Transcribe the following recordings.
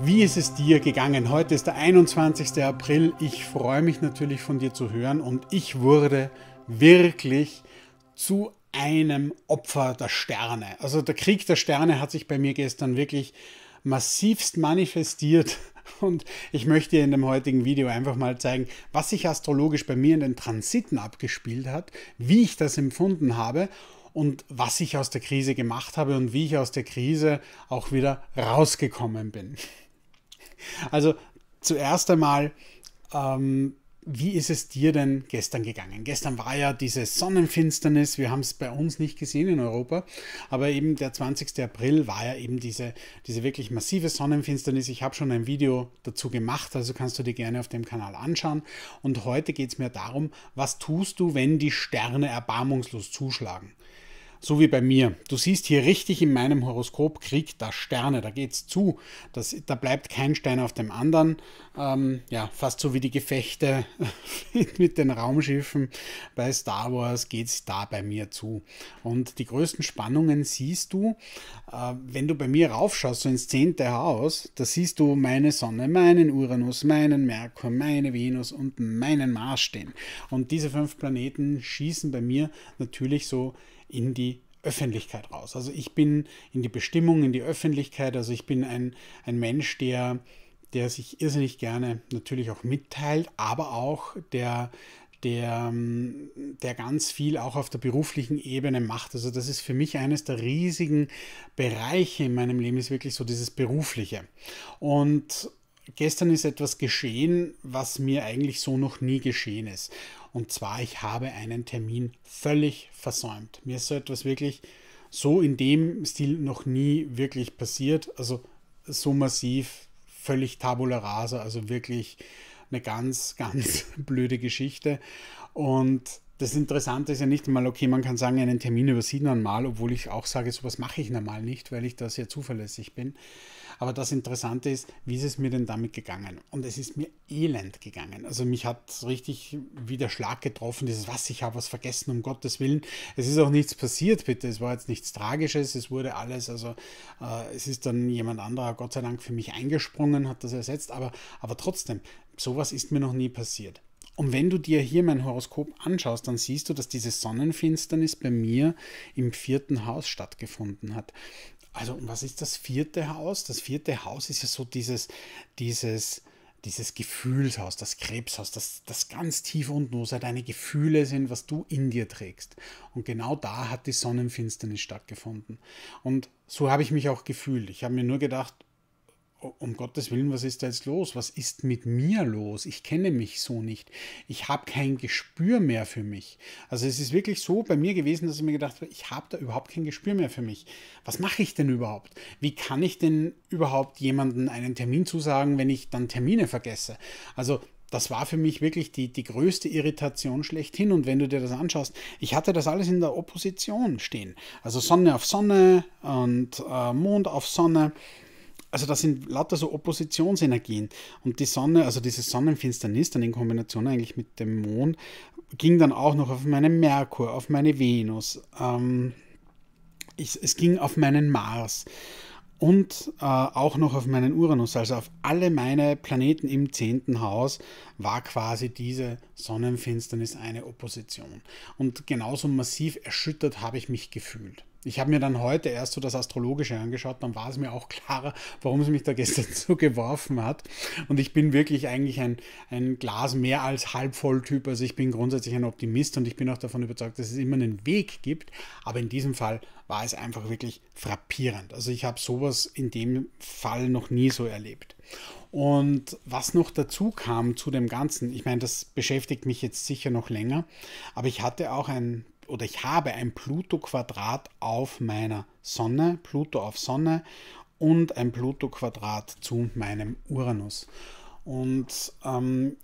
Wie ist es dir gegangen? Heute ist der 21. April. Ich freue mich natürlich von dir zu hören und ich wurde wirklich zu einem Opfer der Sterne. Also der Krieg der Sterne hat sich bei mir gestern wirklich massivst manifestiert und ich möchte dir in dem heutigen Video einfach mal zeigen, was sich astrologisch bei mir in den Transiten abgespielt hat, wie ich das empfunden habe und was ich aus der Krise gemacht habe und wie ich aus der Krise auch wieder rausgekommen bin. Also zuerst einmal, ähm, wie ist es dir denn gestern gegangen? Gestern war ja diese Sonnenfinsternis, wir haben es bei uns nicht gesehen in Europa, aber eben der 20. April war ja eben diese, diese wirklich massive Sonnenfinsternis. Ich habe schon ein Video dazu gemacht, also kannst du dir gerne auf dem Kanal anschauen. Und heute geht es mir darum, was tust du, wenn die Sterne erbarmungslos zuschlagen? so wie bei mir. Du siehst hier richtig in meinem Horoskop Krieg der Sterne. Da geht's zu. Das, da bleibt kein Stein auf dem anderen. Ähm, ja, fast so wie die Gefechte mit den Raumschiffen bei Star Wars geht's da bei mir zu. Und die größten Spannungen siehst du, äh, wenn du bei mir raufschaust, so ins zehnte Haus, da siehst du meine Sonne, meinen Uranus, meinen Merkur, meine Venus und meinen Mars stehen. Und diese fünf Planeten schießen bei mir natürlich so in die Öffentlichkeit raus. Also ich bin in die Bestimmung, in die Öffentlichkeit, also ich bin ein, ein Mensch, der, der sich irrsinnig gerne natürlich auch mitteilt, aber auch der, der, der ganz viel auch auf der beruflichen Ebene macht. Also das ist für mich eines der riesigen Bereiche in meinem Leben, ist wirklich so dieses Berufliche. Und gestern ist etwas geschehen, was mir eigentlich so noch nie geschehen ist. Und zwar, ich habe einen Termin völlig versäumt. Mir ist so etwas wirklich so in dem Stil noch nie wirklich passiert. Also so massiv, völlig tabula rasa, also wirklich eine ganz, ganz blöde Geschichte. Und das Interessante ist ja nicht mal, okay, man kann sagen, einen Termin übersieht man mal, obwohl ich auch sage, sowas mache ich normal nicht, weil ich da sehr zuverlässig bin. Aber das Interessante ist, wie ist es mir denn damit gegangen? Und es ist mir elend gegangen. Also mich hat richtig wie der Schlag getroffen, dieses was, ich habe was vergessen, um Gottes Willen. Es ist auch nichts passiert, bitte. Es war jetzt nichts Tragisches, es wurde alles, also äh, es ist dann jemand anderer, Gott sei Dank, für mich eingesprungen, hat das ersetzt. Aber, aber trotzdem, sowas ist mir noch nie passiert. Und wenn du dir hier mein Horoskop anschaust, dann siehst du, dass diese Sonnenfinsternis bei mir im vierten Haus stattgefunden hat. Also, was ist das vierte Haus? Das vierte Haus ist ja so dieses, dieses, dieses Gefühlshaus, das Krebshaus, das, das ganz tief unten, wo seine deine Gefühle sind, was du in dir trägst. Und genau da hat die Sonnenfinsternis stattgefunden. Und so habe ich mich auch gefühlt. Ich habe mir nur gedacht, um Gottes Willen, was ist da jetzt los? Was ist mit mir los? Ich kenne mich so nicht. Ich habe kein Gespür mehr für mich. Also es ist wirklich so bei mir gewesen, dass ich mir gedacht habe, ich habe da überhaupt kein Gespür mehr für mich. Was mache ich denn überhaupt? Wie kann ich denn überhaupt jemanden einen Termin zusagen, wenn ich dann Termine vergesse? Also das war für mich wirklich die, die größte Irritation schlechthin. Und wenn du dir das anschaust, ich hatte das alles in der Opposition stehen. Also Sonne auf Sonne und äh, Mond auf Sonne also das sind lauter so Oppositionsenergien. Und die Sonne, also diese Sonnenfinsternis dann in Kombination eigentlich mit dem Mond, ging dann auch noch auf meinen Merkur, auf meine Venus. Ähm, ich, es ging auf meinen Mars und äh, auch noch auf meinen Uranus, also auf alle meine Planeten im zehnten Haus, war quasi diese Sonnenfinsternis eine Opposition. Und genauso massiv erschüttert habe ich mich gefühlt. Ich habe mir dann heute erst so das Astrologische angeschaut, dann war es mir auch klarer, warum es mich da gestern so geworfen hat. Und ich bin wirklich eigentlich ein, ein Glas mehr als halb voll typ Also ich bin grundsätzlich ein Optimist und ich bin auch davon überzeugt, dass es immer einen Weg gibt. Aber in diesem Fall war es einfach wirklich frappierend. Also ich habe sowas in dem Fall noch nie so erlebt. Und was noch dazu kam zu dem Ganzen, ich meine, das beschäftigt mich jetzt sicher noch länger, aber ich hatte auch ein oder ich habe ein Pluto-Quadrat auf meiner Sonne, Pluto auf Sonne und ein Pluto-Quadrat zu meinem Uranus. Und ähm,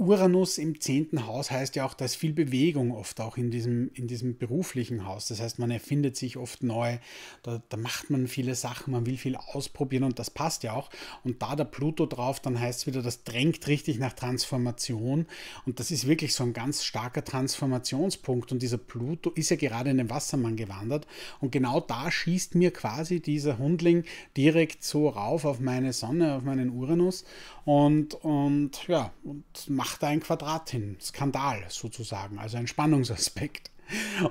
Uranus im zehnten Haus heißt ja auch, dass viel Bewegung oft auch in diesem, in diesem beruflichen Haus. Das heißt, man erfindet sich oft neu, da, da macht man viele Sachen, man will viel ausprobieren und das passt ja auch. Und da der Pluto drauf, dann heißt es wieder, das drängt richtig nach Transformation. Und das ist wirklich so ein ganz starker Transformationspunkt. Und dieser Pluto ist ja gerade in den Wassermann gewandert. Und genau da schießt mir quasi dieser Hundling direkt so rauf auf meine Sonne, auf meinen Uranus. Und, und ja, und macht macht ein Quadrat hin. Skandal sozusagen, also ein Spannungsaspekt.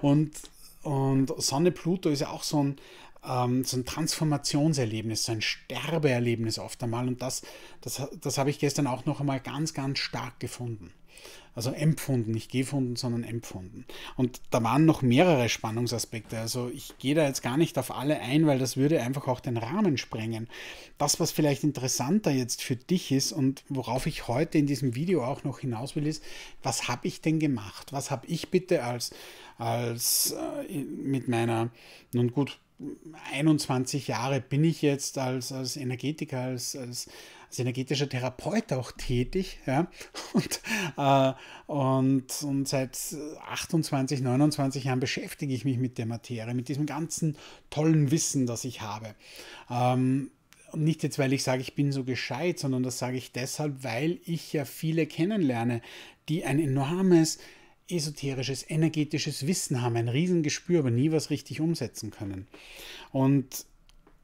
Und, und Sonne Pluto ist ja auch so ein, ähm, so ein Transformationserlebnis, so ein Sterbeerlebnis oft einmal. Und das, das, das habe ich gestern auch noch einmal ganz, ganz stark gefunden. Also empfunden, nicht gefunden, sondern empfunden. Und da waren noch mehrere Spannungsaspekte. Also ich gehe da jetzt gar nicht auf alle ein, weil das würde einfach auch den Rahmen sprengen. Das, was vielleicht interessanter jetzt für dich ist und worauf ich heute in diesem Video auch noch hinaus will, ist, was habe ich denn gemacht? Was habe ich bitte als, als äh, mit meiner, nun gut, 21 Jahre bin ich jetzt als, als Energetiker, als, als als energetischer Therapeut auch tätig ja? und, äh, und, und seit 28, 29 Jahren beschäftige ich mich mit der Materie, mit diesem ganzen tollen Wissen, das ich habe. Ähm, und nicht jetzt, weil ich sage, ich bin so gescheit, sondern das sage ich deshalb, weil ich ja viele kennenlerne, die ein enormes esoterisches, energetisches Wissen haben, ein Riesengespür, aber nie was richtig umsetzen können. Und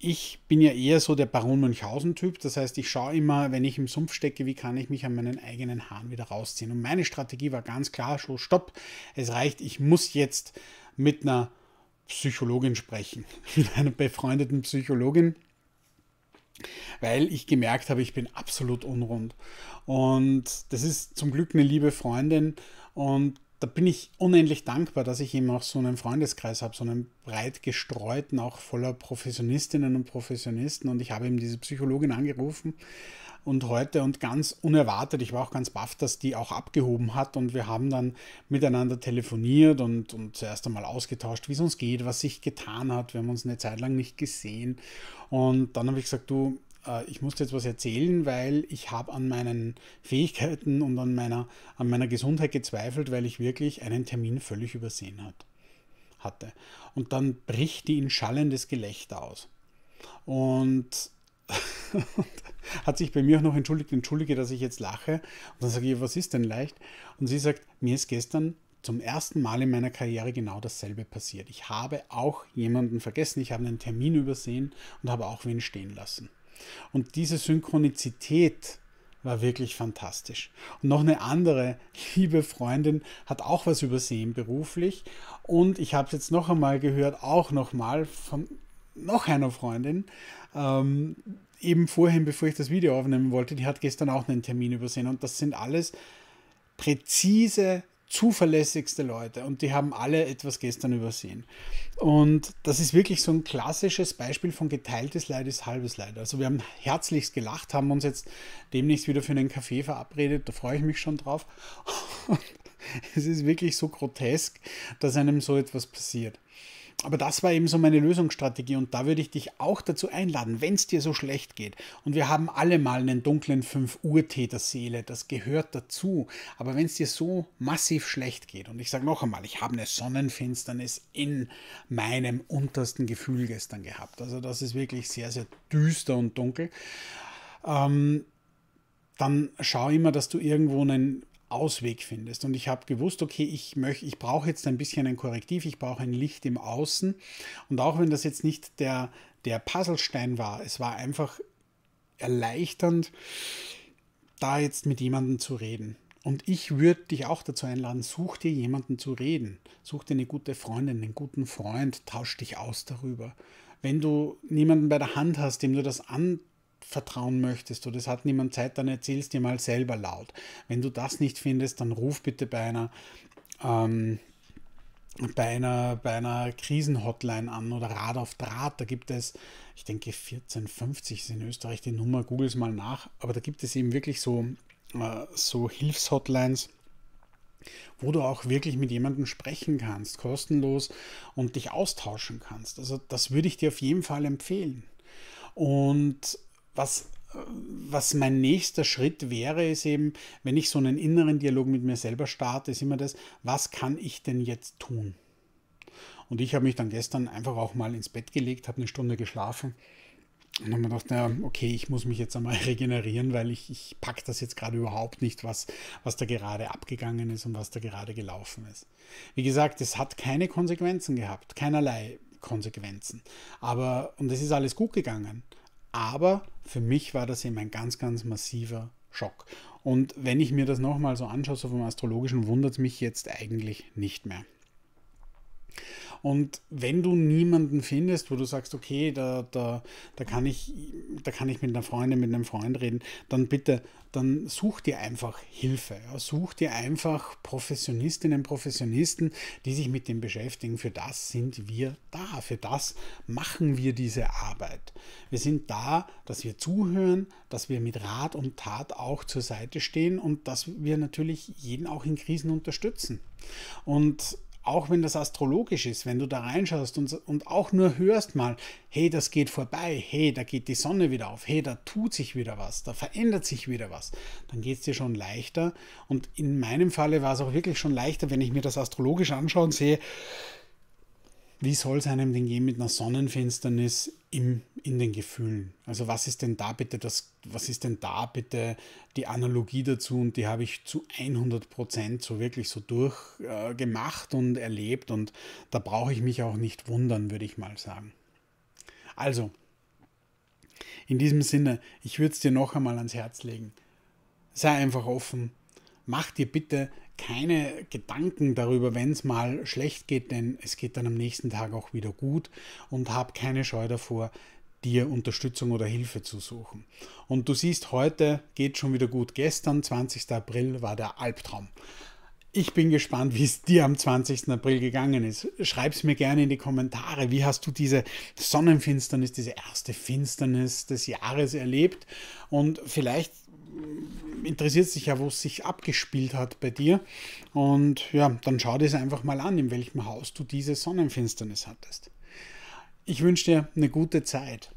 ich bin ja eher so der Baron Münchhausen-Typ. Das heißt, ich schaue immer, wenn ich im Sumpf stecke, wie kann ich mich an meinen eigenen Haaren wieder rausziehen. Und meine Strategie war ganz klar, so stopp, es reicht, ich muss jetzt mit einer Psychologin sprechen, mit einer befreundeten Psychologin, weil ich gemerkt habe, ich bin absolut unrund. Und das ist zum Glück eine liebe Freundin und da bin ich unendlich dankbar, dass ich eben auch so einen Freundeskreis habe, so einen breit gestreuten, auch voller Professionistinnen und Professionisten. Und ich habe eben diese Psychologin angerufen und heute und ganz unerwartet, ich war auch ganz baff, dass die auch abgehoben hat und wir haben dann miteinander telefoniert und, und zuerst einmal ausgetauscht, wie es uns geht, was sich getan hat. Wir haben uns eine Zeit lang nicht gesehen und dann habe ich gesagt, du, äh, ich musste jetzt was erzählen, weil ich habe an meinen Fähigkeiten und an meiner, an meiner Gesundheit gezweifelt, weil ich wirklich einen Termin völlig übersehen hat, hatte. Und dann bricht die in schallendes Gelächter aus. Und hat sich bei mir auch noch entschuldigt, entschuldige, dass ich jetzt lache. Und dann sage ich, was ist denn leicht? Und sie sagt, mir ist gestern zum ersten Mal in meiner Karriere genau dasselbe passiert. Ich habe auch jemanden vergessen, ich habe einen Termin übersehen und habe auch wen stehen lassen. Und diese Synchronizität war wirklich fantastisch. Und noch eine andere liebe Freundin hat auch was übersehen beruflich. Und ich habe es jetzt noch einmal gehört, auch noch mal von noch einer Freundin. Ähm, eben vorhin, bevor ich das Video aufnehmen wollte, die hat gestern auch einen Termin übersehen. Und das sind alles präzise zuverlässigste Leute und die haben alle etwas gestern übersehen. Und das ist wirklich so ein klassisches Beispiel von geteiltes Leid ist halbes Leid. Also wir haben herzlichst gelacht, haben uns jetzt demnächst wieder für einen Kaffee verabredet, da freue ich mich schon drauf. es ist wirklich so grotesk, dass einem so etwas passiert. Aber das war eben so meine Lösungsstrategie und da würde ich dich auch dazu einladen, wenn es dir so schlecht geht. Und wir haben alle mal einen dunklen 5 Uhr Tee Seele, das gehört dazu. Aber wenn es dir so massiv schlecht geht und ich sage noch einmal, ich habe eine Sonnenfinsternis in meinem untersten Gefühl gestern gehabt. Also das ist wirklich sehr, sehr düster und dunkel. Ähm, dann schau immer, dass du irgendwo einen Ausweg findest. Und ich habe gewusst, okay, ich möchte, ich brauche jetzt ein bisschen ein Korrektiv, ich brauche ein Licht im Außen. Und auch wenn das jetzt nicht der, der Puzzlestein war, es war einfach erleichternd, da jetzt mit jemandem zu reden. Und ich würde dich auch dazu einladen, such dir jemanden zu reden. Such dir eine gute Freundin, einen guten Freund, tausch dich aus darüber. Wenn du niemanden bei der Hand hast, dem du das an vertrauen möchtest oder es hat niemand Zeit, dann erzähl's dir mal selber laut. Wenn du das nicht findest, dann ruf bitte bei einer ähm, bei einer, bei einer Krisenhotline an oder Rad auf Draht. Da gibt es, ich denke, 1450 ist in Österreich die Nummer, google es mal nach. Aber da gibt es eben wirklich so, äh, so Hilfshotlines, wo du auch wirklich mit jemandem sprechen kannst, kostenlos und dich austauschen kannst. Also das würde ich dir auf jeden Fall empfehlen. Und was, was mein nächster Schritt wäre, ist eben, wenn ich so einen inneren Dialog mit mir selber starte, ist immer das, was kann ich denn jetzt tun? Und ich habe mich dann gestern einfach auch mal ins Bett gelegt, habe eine Stunde geschlafen und habe mir gedacht, naja, okay, ich muss mich jetzt einmal regenerieren, weil ich, ich packe das jetzt gerade überhaupt nicht, was, was da gerade abgegangen ist und was da gerade gelaufen ist. Wie gesagt, es hat keine Konsequenzen gehabt, keinerlei Konsequenzen. Aber, und es ist alles gut gegangen. Aber für mich war das eben ein ganz, ganz massiver Schock. Und wenn ich mir das nochmal so anschaue, so vom Astrologischen, wundert es mich jetzt eigentlich nicht mehr. Und wenn du niemanden findest, wo du sagst, okay, da, da, da, kann, ich, da kann ich mit einer Freundin, mit einem Freund reden, dann bitte, dann such dir einfach Hilfe. Ja. Such dir einfach Professionistinnen, Professionisten, die sich mit dem beschäftigen. Für das sind wir da. Für das machen wir diese Arbeit. Wir sind da, dass wir zuhören, dass wir mit Rat und Tat auch zur Seite stehen und dass wir natürlich jeden auch in Krisen unterstützen. Und auch wenn das astrologisch ist, wenn du da reinschaust und, und auch nur hörst mal, hey, das geht vorbei, hey, da geht die Sonne wieder auf, hey, da tut sich wieder was, da verändert sich wieder was, dann geht es dir schon leichter. Und in meinem Falle war es auch wirklich schon leichter, wenn ich mir das astrologisch anschaue und sehe, wie soll es einem denn gehen mit einer Sonnenfinsternis im, in den Gefühlen? Also was ist denn da bitte das, was ist denn da bitte die Analogie dazu und die habe ich zu 100 Prozent so wirklich so durchgemacht äh, und erlebt und da brauche ich mich auch nicht wundern, würde ich mal sagen. Also, in diesem Sinne, ich würde es dir noch einmal ans Herz legen. Sei einfach offen, mach dir bitte keine Gedanken darüber, wenn es mal schlecht geht, denn es geht dann am nächsten Tag auch wieder gut und hab keine Scheu davor, dir Unterstützung oder Hilfe zu suchen. Und du siehst, heute geht schon wieder gut. Gestern, 20. April, war der Albtraum. Ich bin gespannt, wie es dir am 20. April gegangen ist. Schreib es mir gerne in die Kommentare. Wie hast du diese Sonnenfinsternis, diese erste Finsternis des Jahres erlebt? Und vielleicht interessiert sich ja, wo es sich abgespielt hat bei dir. Und ja, dann schau dir es einfach mal an, in welchem Haus du diese Sonnenfinsternis hattest. Ich wünsche dir eine gute Zeit.